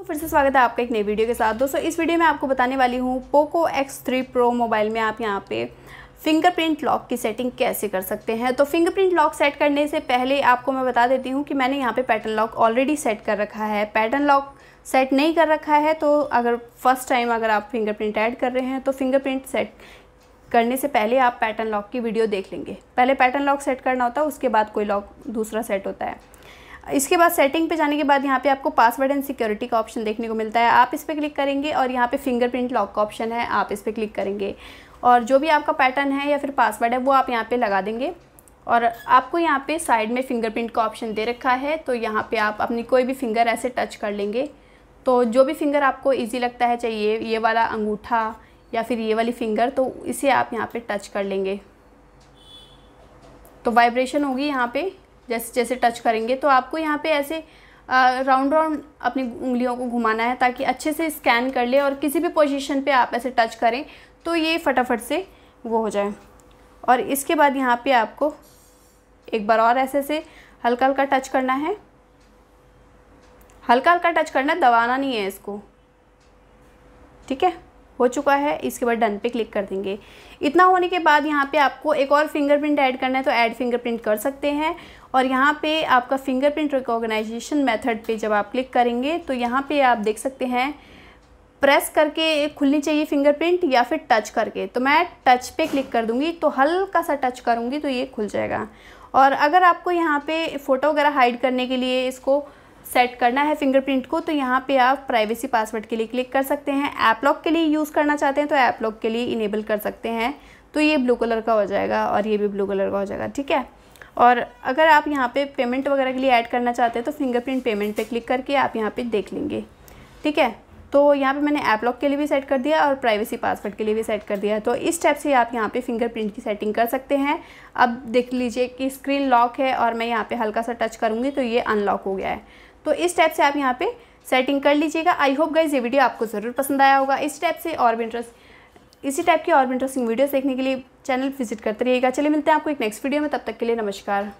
तो फिर से स्वागत है आपका एक नई वीडियो के साथ दोस्तों इस वीडियो में आपको बताने वाली हूँ Poco X three Pro mobile में आप यहाँ पे फिंगरप्रिंट लॉक की सेटिंग कैसे कर सकते हैं तो फिंगरप्रिंट लॉक सेट करने से पहले आपको मैं बता देती हूँ कि मैंने यहाँ पे पैटर्न लॉक ऑलरेडी सेट कर रखा है पैटर्न लॉक सेट नहीं कर रखा है तो अगर फर्स्ट टाइम अगर आप फिंगरप्रिंट ऐड कर रहे हैं तो फिंगरप्रिंट सेट करने से पहले आप पैटर्न लॉक की वीडियो देख लेंगे पहले पैटर्न लॉक सेट करना होता है उसके बाद कोई लॉक दूसरा सेट होता है इसके बाद सेटिंग पे जाने के बाद यहाँ पे आपको पासवर्ड एंड सिक्योरिटी का ऑप्शन देखने को मिलता है आप इस पर क्लिक करेंगे और यहाँ पे फिंगरप्रिंट लॉक का ऑप्शन है आप इस पर क्लिक करेंगे और जो भी आपका पैटर्न है या फिर पासवर्ड है वो आप यहाँ पे लगा देंगे और आपको यहाँ पे साइड में फिंगरप्रिंट का ऑप्शन दे रखा है तो यहाँ पर आप अपनी कोई भी फिंगर ऐसे टच कर लेंगे तो जो भी फिंगर आपको ईजी लगता है चाहिए ये वाला अंगूठा या फिर ये वाली फिंगर तो इसे आप यहाँ पर टच कर लेंगे तो वाइब्रेशन होगी यहाँ पर जैसे जैसे टच करेंगे तो आपको यहाँ पे ऐसे राउंड राउंड अपनी उंगलियों को घुमाना है ताकि अच्छे से स्कैन कर ले और किसी भी पोजीशन पे आप ऐसे टच करें तो ये फटाफट से वो हो जाए और इसके बाद यहाँ पे आपको एक बार और ऐसे से हल्का हल्का टच करना है हल्का हल्का टच करना दबाना नहीं है इसको ठीक है हो चुका है इसके बाद डन पे क्लिक कर देंगे इतना होने के बाद यहाँ पे आपको एक और फिंगरप्रिंट ऐड करना है तो ऐड फिंगरप्रिंट कर सकते हैं और यहाँ पे आपका फिंगरप्रिंट रिकॉर्गनाइजेशन मेथड पे जब आप क्लिक करेंगे तो यहाँ पे आप देख सकते हैं प्रेस करके खुलनी चाहिए फिंगरप्रिंट या फिर टच करके तो मैं टच पे क्लिक कर दूँगी तो हल्का सा टच करूँगी तो ये खुल जाएगा और अगर आपको यहाँ पर फ़ोटो वगैरह हाइड करने के लिए इसको सेट करना है फिंगरप्रिंट को तो यहाँ पे आप प्राइवेसी पासवर्ड के लिए क्लिक कर सकते हैं ऐप लॉक के लिए यूज़ करना चाहते हैं तो ऐप लॉक के लिए इनेबल कर सकते हैं तो ये ब्लू कलर का हो जाएगा और ये भी ब्लू कलर का हो जाएगा ठीक है और अगर आप यहाँ पे पेमेंट वगैरह के लिए ऐड करना चाहते हैं तो फिंगरप्रिंट पेमेंट पे क्लिक करके आप यहाँ पे देख लेंगे ठीक है तो यहाँ पे मैंने ऐप लॉक के लिए भी सेट कर दिया और प्राइवेसी पासवर्ड के लिए भी सेट कर दिया तो इस स्टेप से आप यहाँ पे फिंगरप्रिंट की सेटिंग कर सकते हैं अब देख लीजिए कि स्क्रीन लॉक है और मैं यहाँ पे हल्का सा टच करूँगी तो ये अनलॉक हो गया है तो इस स्टेप से आप यहाँ पे सेटिंग कर लीजिएगा आई होप गाइज ये वीडियो आपको ज़रूर पसंद आया होगा इस स्टेप से और भी इंटरेस्ट इसी टाइप की और भी इंटरेस्टिंग वीडियोज़ देखने के लिए चैनल विजिट करते रहिएगा चलिए मिलते हैं आपको एक नेक्स्ट वीडियो में तब तक के लिए नमस्कार